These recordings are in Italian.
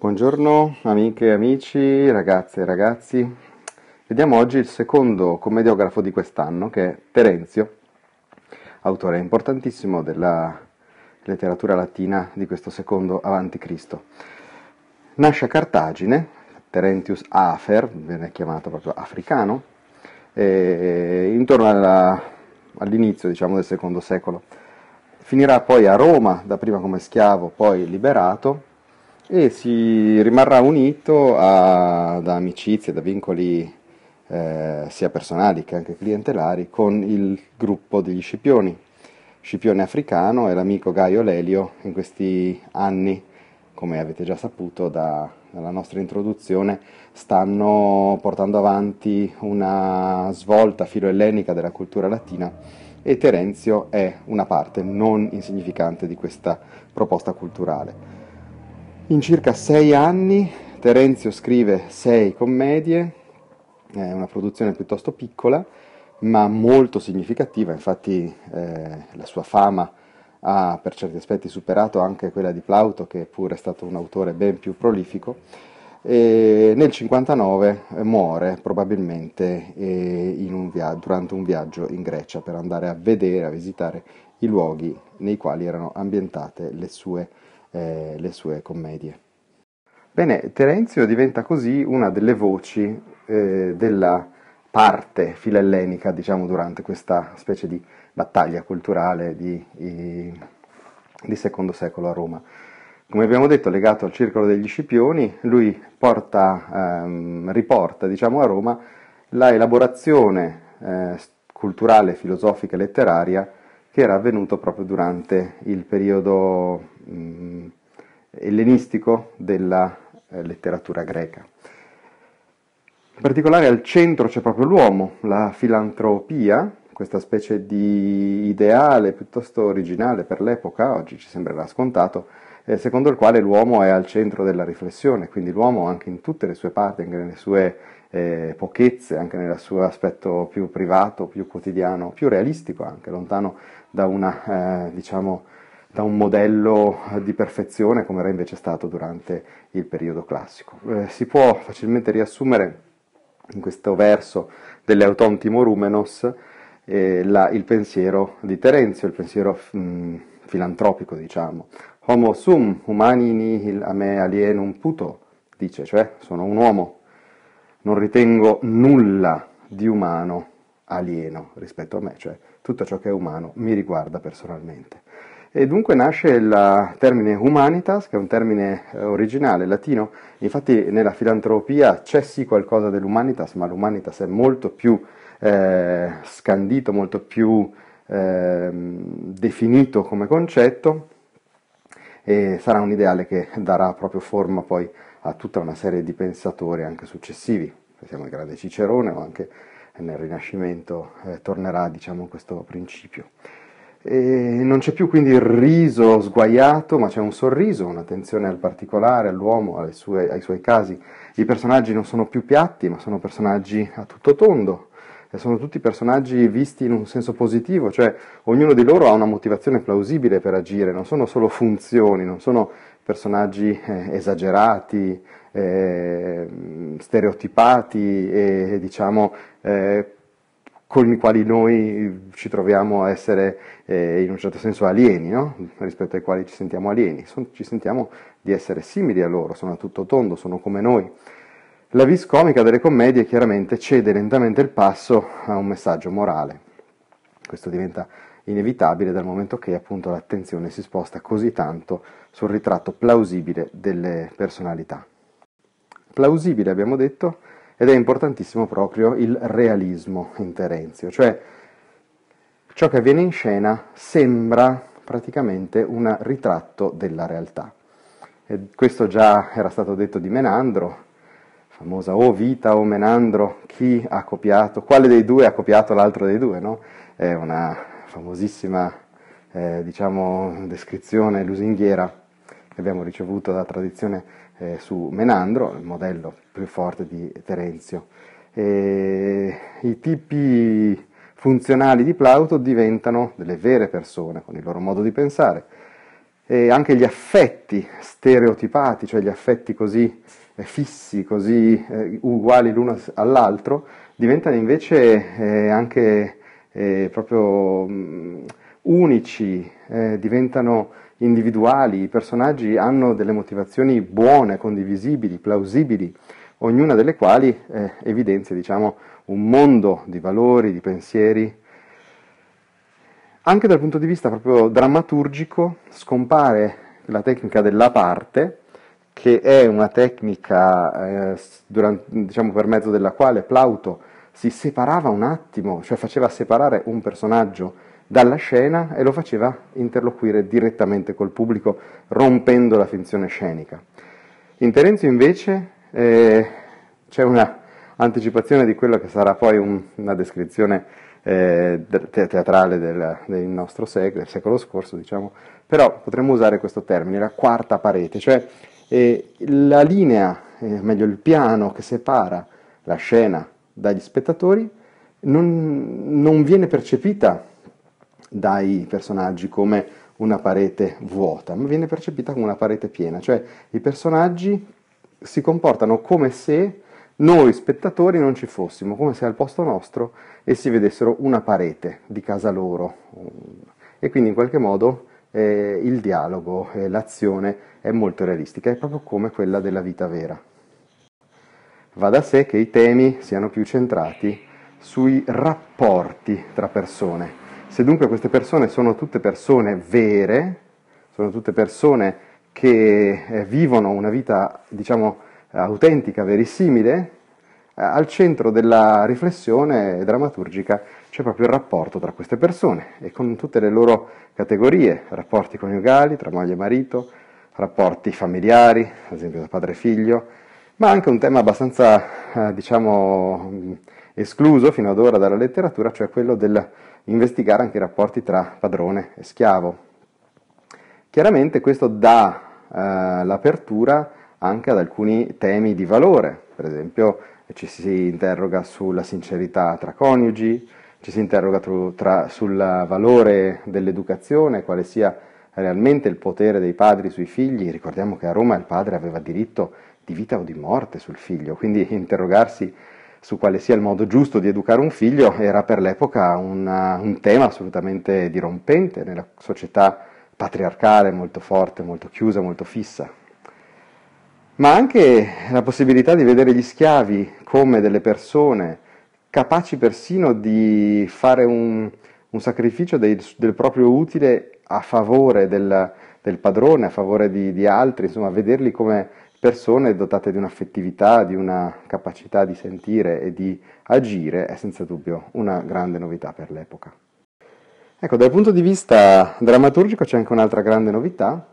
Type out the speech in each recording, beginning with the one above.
Buongiorno amiche e amici, ragazze e ragazzi. Vediamo oggi il secondo commediografo di quest'anno che è Terenzio, autore importantissimo della letteratura latina di questo secondo avanti Cristo. Nasce a Cartagine, Terentius Afer, viene chiamato proprio africano, intorno alla, all'inizio diciamo, del secondo secolo. Finirà poi a Roma, dapprima come schiavo, poi liberato e si rimarrà unito a, da amicizie, da vincoli eh, sia personali che anche clientelari con il gruppo degli Scipioni. Scipione africano e l'amico Gaio Lelio in questi anni, come avete già saputo da, dalla nostra introduzione, stanno portando avanti una svolta filoellenica della cultura latina e Terenzio è una parte non insignificante di questa proposta culturale. In circa sei anni Terenzio scrive sei commedie, è una produzione piuttosto piccola ma molto significativa, infatti eh, la sua fama ha per certi aspetti superato anche quella di Plauto che pure è stato un autore ben più prolifico. E nel 59 muore probabilmente un via- durante un viaggio in Grecia per andare a vedere, a visitare i luoghi nei quali erano ambientate le sue commedie eh, le sue commedie. Bene, Terenzio diventa così una delle voci eh, della parte filellenica, diciamo, durante questa specie di battaglia culturale di, di, secondo secolo a Roma come abbiamo detto, legato al circolo degli Scipioni, lui porta, ehm, riporta diciamo, a Roma la elaborazione eh, culturale, filosofica e letteraria che era avvenuto proprio durante il periodo mh, ellenistico della eh, letteratura greca. In particolare al centro c'è proprio l'uomo, la filantropia, questa specie di ideale piuttosto originale per l'epoca, oggi ci sembrerà scontato, eh, secondo il quale l'uomo è al centro della riflessione, quindi l'uomo anche in tutte le sue parti, anche nelle sue eh, pochezze anche nel suo aspetto più privato, più quotidiano, più realistico anche, lontano da, una, eh, diciamo, da un modello di perfezione come era invece stato durante il periodo classico. Eh, si può facilmente riassumere in questo verso delle Autontim Rumenos eh, la, il pensiero di Terenzio, il pensiero mh, mm, filantropico, diciamo. Homo sum umani nihil a me alienum puto, dice, cioè sono un uomo, non ritengo nulla di umano alieno rispetto a me, cioè tutto ciò che è umano mi riguarda personalmente. E dunque nasce il eh, termine humanitas, che è un termine eh, originale latino, infatti nella filantropia c'è sì qualcosa dell'humanitas, ma l'humanitas è molto più eh, scandito, molto più eh, definito come concetto e sarà un ideale che darà proprio forma poi a tutta una serie di pensatori anche successivi. Pensiamo al grande Cicerone o anche nel Rinascimento eh, tornerà diciamo, questo principio. E non c'è più quindi il riso sguaiato, ma c'è un sorriso, un'attenzione al particolare, all'uomo, sue, ai suoi casi. I personaggi non sono più piatti, ma sono personaggi a tutto tondo. E sono tutti personaggi visti in un senso positivo, cioè ognuno di loro ha una motivazione plausibile per agire, non sono solo funzioni, non sono personaggi eh, esagerati, eh, stereotipati e diciamo eh, con i quali noi ci troviamo a essere eh, in un certo senso alieni, no? rispetto ai quali ci sentiamo alieni, Son, ci sentiamo di essere simili a loro, sono a tutto tondo, sono come noi. La vis comica delle commedie chiaramente cede lentamente il passo a un messaggio morale, questo diventa inevitabile dal momento che appunto l'attenzione si sposta così tanto sul ritratto plausibile delle personalità. Plausibile abbiamo detto ed è importantissimo proprio il realismo in Terenzio, cioè ciò che avviene in scena sembra praticamente un ritratto della realtà. E questo già era stato detto di Menandro, famosa o Vita o Menandro, chi ha copiato, quale dei due ha copiato l'altro dei due, no? È una famosissima eh, diciamo, descrizione lusinghiera che abbiamo ricevuto dalla tradizione eh, su Menandro, il modello più forte di Terenzio. E I tipi funzionali di Plauto diventano delle vere persone con il loro modo di pensare e anche gli affetti stereotipati, cioè gli affetti così eh, fissi, così eh, uguali l'uno all'altro, diventano invece eh, anche eh, proprio mh, mm, unici, eh, diventano individuali, i personaggi hanno delle motivazioni buone, condivisibili, plausibili, ognuna delle quali eh, evidenzia diciamo, un mondo di valori, di pensieri. Anche dal punto di vista proprio drammaturgico scompare la tecnica della parte, che è una tecnica eh, durante, diciamo, per mezzo della quale Plauto si separava un attimo, cioè faceva separare un personaggio dalla scena e lo faceva interloquire direttamente col pubblico, rompendo la finzione scenica. In Terenzio invece eh, c'è un'anticipazione di quello che sarà poi un, una descrizione eh, teatrale del, del nostro secolo, del secolo scorso, diciamo, però potremmo usare questo termine, la quarta parete, cioè eh, la linea, eh, meglio il piano che separa la scena dagli spettatori, non, non viene percepita dai personaggi come una parete vuota, ma viene percepita come una parete piena, cioè i personaggi si comportano come se noi spettatori non ci fossimo, come se al posto nostro essi vedessero una parete di casa loro e quindi in qualche modo eh, il dialogo, eh, l'azione è molto realistica, è proprio come quella della vita vera. Va da sé che i temi siano più centrati sui rapporti tra persone. Se dunque queste persone sono tutte persone vere, sono tutte persone che eh, vivono una vita, diciamo, autentica, verissimile, eh, al centro della riflessione drammaturgica c'è proprio il rapporto tra queste persone e con tutte le loro categorie, rapporti coniugali tra moglie e marito, rapporti familiari, ad esempio da padre e figlio, ma anche un tema abbastanza, eh, diciamo, mm, escluso fino ad ora dalla letteratura, cioè quello dell'investigare anche i rapporti tra padrone e schiavo. Chiaramente questo dà eh, l'apertura anche ad alcuni temi di valore, per esempio ci si interroga sulla sincerità tra coniugi, ci si interroga tra, tra, sul valore dell'educazione, quale sia realmente il potere dei padri sui figli. Ricordiamo che a Roma il padre aveva diritto di vita o di morte sul figlio, quindi interrogarsi su quale sia il modo giusto di educare un figlio era per l'epoca una, uh, un tema assolutamente dirompente nella società patriarcale molto forte, molto chiusa, molto fissa. Ma anche la possibilità di vedere gli schiavi come delle persone capaci persino di fare un, un sacrificio del, del proprio utile a favore del, del padrone, a favore di, di altri, insomma, vederli come persone dotate di un'affettività, di una capacità di sentire e di agire è senza dubbio una grande novità per l'epoca. Ecco, dal punto di vista drammaturgico c'è anche un'altra grande novità,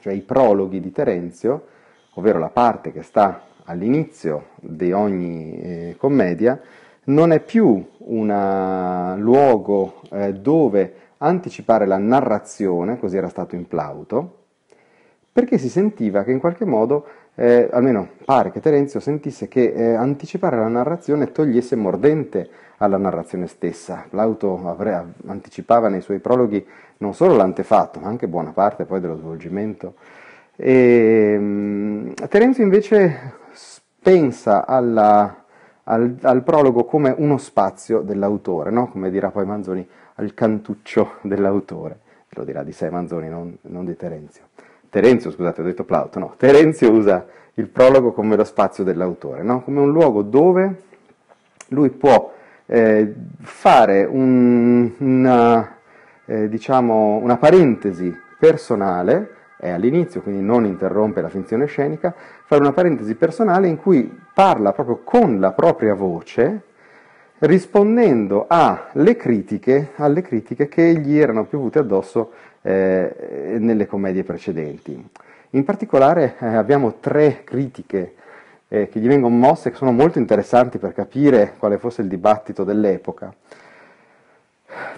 cioè i prologhi di Terenzio, ovvero la parte che sta all'inizio di ogni eh, commedia, non è più un luogo eh, dove anticipare la narrazione, così era stato in Plauto, perché si sentiva che in qualche modo, eh, almeno pare che Terenzio sentisse che eh, anticipare la narrazione togliesse mordente alla narrazione stessa. Plauto avre, anticipava nei suoi prologhi non solo l'antefatto, ma anche buona parte poi dello svolgimento. E, ehm, Terenzio invece pensa alla, al, al, prologo come uno spazio dell'autore, no? come dirà poi Manzoni, al cantuccio dell'autore, lo dirà di sé Manzoni, non, non di Terenzio. Terenzio, scusate, ho detto Plauto, no, Terenzio usa il prologo come lo spazio dell'autore, no? come un luogo dove lui può eh, fare un, una, eh, diciamo, una parentesi personale, è all'inizio, quindi non interrompe la finzione scenica, fare una parentesi personale in cui parla proprio con la propria voce, rispondendo critiche, alle critiche che gli erano piovute addosso eh, nelle commedie precedenti. In particolare eh, abbiamo tre critiche eh, che gli vengono mosse che sono molto interessanti per capire quale fosse il dibattito dell'epoca.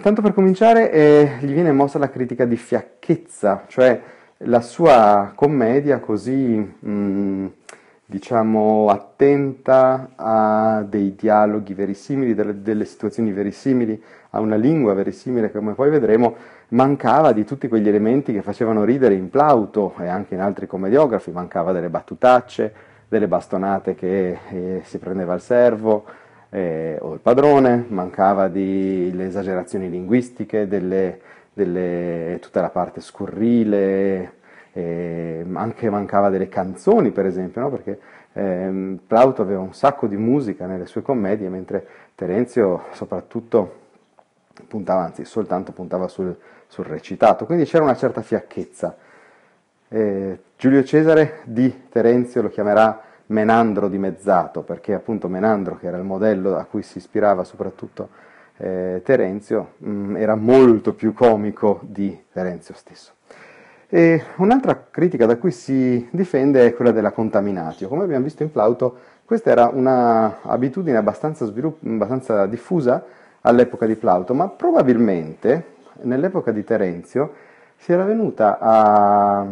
Tanto per cominciare eh, gli viene mossa la critica di fiacchezza, cioè la sua commedia così mh, mm, diciamo, attenta a dei dialoghi verisimili, delle, delle, situazioni verisimili, a una lingua verisimile, come poi vedremo, mancava di tutti quegli elementi che facevano ridere in Plauto e anche in altri commediografi, mancava delle battutacce, delle bastonate che eh, si prendeva il servo eh, o il padrone, mancava delle esagerazioni linguistiche, delle, delle, tutta la parte scurrile, eh, anche mancava delle canzoni per esempio, no? perché ehm, Plauto aveva un sacco di musica nelle sue commedie, mentre Terenzio soprattutto puntava, anzi soltanto puntava sul, sul recitato, quindi c'era una certa fiacchezza. Eh, Giulio Cesare di Terenzio lo chiamerà Menandro dimezzato, perché appunto Menandro, che era il modello a cui si ispirava soprattutto eh, Terenzio, mh, mm, era molto più comico di Terenzio stesso. E un'altra critica da cui si difende è quella della contaminatio. Come abbiamo visto in Flauto, questa era un'abitudine abbastanza, svilupp- abbastanza diffusa all'epoca di Plauto, ma probabilmente nell'epoca di Terenzio si era venuta a,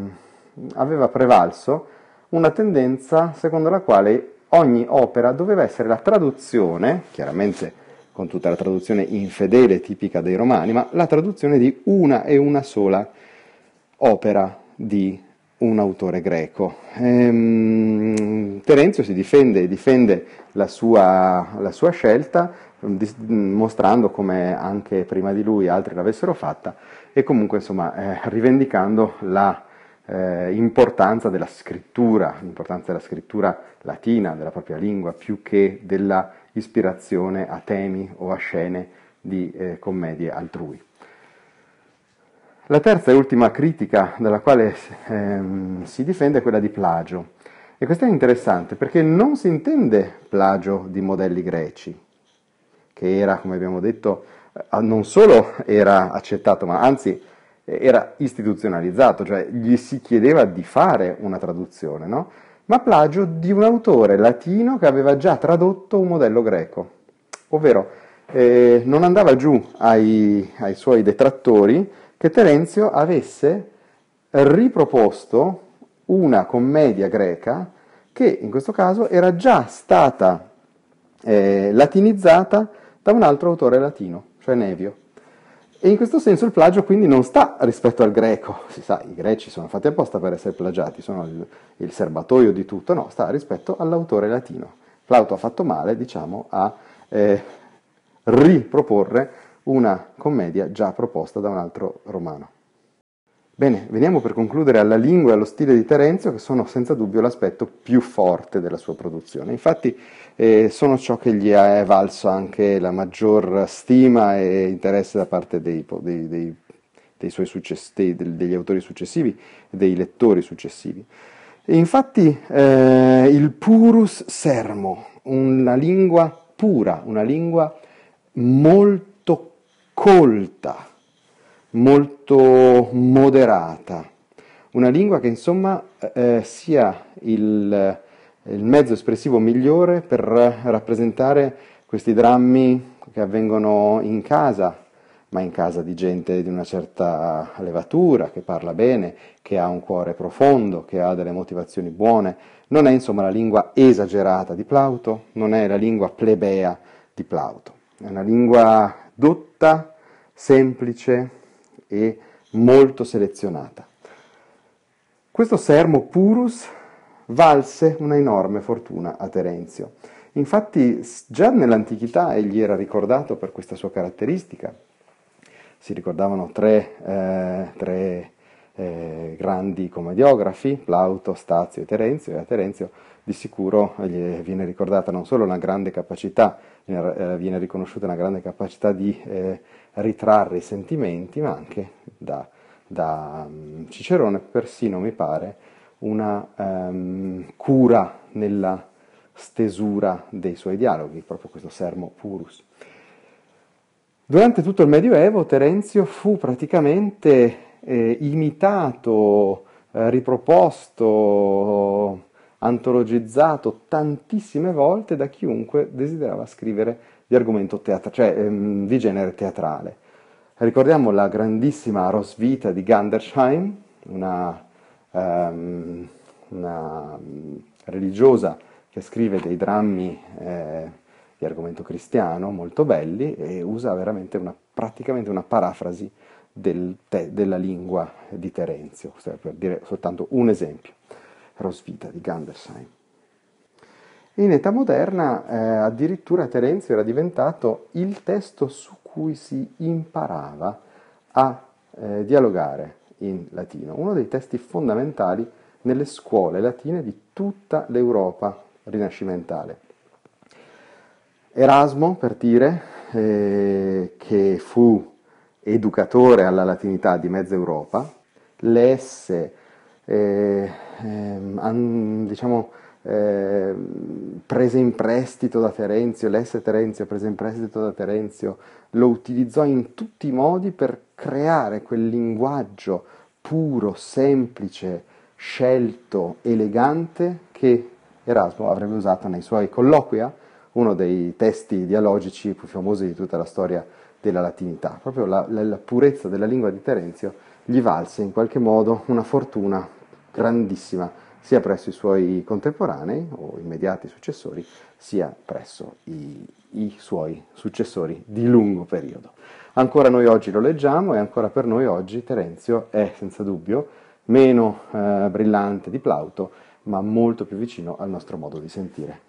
aveva prevalso una tendenza secondo la quale ogni opera doveva essere la traduzione, chiaramente con tutta la traduzione infedele tipica dei romani, ma la traduzione di una e una sola opera di un autore greco. Ehm, Terenzio si difende, difende la, sua, la sua scelta mm, mm, mostrando come anche prima di lui altri l'avessero fatta e comunque insomma eh, rivendicando la eh, importanza della scrittura, l'importanza della scrittura latina, della propria lingua, più che della ispirazione a temi o a scene di eh, commedie altrui. La terza e ultima critica dalla quale ehm, si difende è quella di plagio. E questa è interessante perché non si intende plagio di modelli greci, che era, come abbiamo detto, eh, non solo era accettato, ma anzi eh, era istituzionalizzato, cioè gli si chiedeva di fare una traduzione, no? ma plagio di un autore latino che aveva già tradotto un modello greco, ovvero eh, non andava giù ai, ai suoi detrattori che Terenzio avesse riproposto una commedia greca che in questo caso era già stata eh, latinizzata da un altro autore latino, cioè Nevio. E in questo senso il plagio quindi non sta rispetto al greco, si sa, i greci sono fatti apposta per essere plagiati, sono il, il serbatoio di tutto, no, sta rispetto all'autore latino. Plauto ha fatto male, diciamo, a eh, riproporre una commedia già proposta da un altro romano. Bene, veniamo per concludere alla lingua e allo stile di Terenzio, che sono senza dubbio l'aspetto più forte della sua produzione. Infatti eh, sono ciò che gli è valso anche la maggior stima e interesse da parte dei, dei, dei, success, degli autori successivi e dei lettori successivi. E infatti eh, il purus sermo, una lingua pura, una lingua molto colta, molto moderata, una lingua che insomma eh, eh, sia il, il mezzo espressivo migliore per rappresentare questi drammi che avvengono in casa, ma in casa di gente di una certa levatura, che parla bene, che ha un cuore profondo, che ha delle motivazioni buone. Non è insomma la lingua esagerata di Plauto, non è la lingua plebea di Plauto, è una lingua dotta, semplice e molto selezionata. Questo sermo purus valse una enorme fortuna a Terenzio. Infatti già nell'antichità egli era ricordato per questa sua caratteristica. Si ricordavano tre, eh, tre eh, grandi commediografi, Plauto, Stazio e Terenzio, e a Terenzio di sicuro viene ricordata non solo una grande capacità, eh, viene riconosciuta una grande capacità di eh, ritrarre i sentimenti, ma anche da, da mm, Cicerone persino, mi pare, una um, cura nella stesura dei suoi dialoghi, proprio questo sermo purus. Durante tutto il Medioevo Terenzio fu praticamente eh, imitato, eh, riproposto, antologizzato tantissime volte da chiunque desiderava scrivere di argomento teatrale, cioè ehm, di genere teatrale. Ricordiamo la grandissima Rosvita di Gandersheim, una, ehm, una religiosa che scrive dei drammi eh, di argomento cristiano molto belli e usa veramente una, praticamente una parafrasi del te, della lingua di Terenzio, cioè per dire soltanto un esempio, Rosvita di Gandersheim. In età moderna eh, addirittura Terenzio era diventato il testo su cui si imparava a eh, dialogare in latino, uno dei testi fondamentali nelle scuole latine di tutta l'Europa rinascimentale. Erasmo, per dire, eh, che fu educatore alla latinità di mezza Europa, lesse, S, eh, eh, an, diciamo, eh, prese in prestito da Terenzio, lesse Terenzio prese in prestito da Terenzio, lo utilizzò in tutti i modi per creare quel linguaggio puro, semplice, scelto, elegante che Erasmo avrebbe usato nei suoi colloquia, eh? uno dei testi dialogici più famosi di tutta la storia della latinità. Proprio la, la, la purezza della lingua di Terenzio gli valse in qualche modo una fortuna grandissima sia presso i suoi contemporanei o immediati successori, sia presso i, i, suoi successori di lungo periodo. Ancora noi oggi lo leggiamo e ancora per noi oggi Terenzio è senza dubbio meno eh, brillante di Plauto, ma molto più vicino al nostro modo di sentire.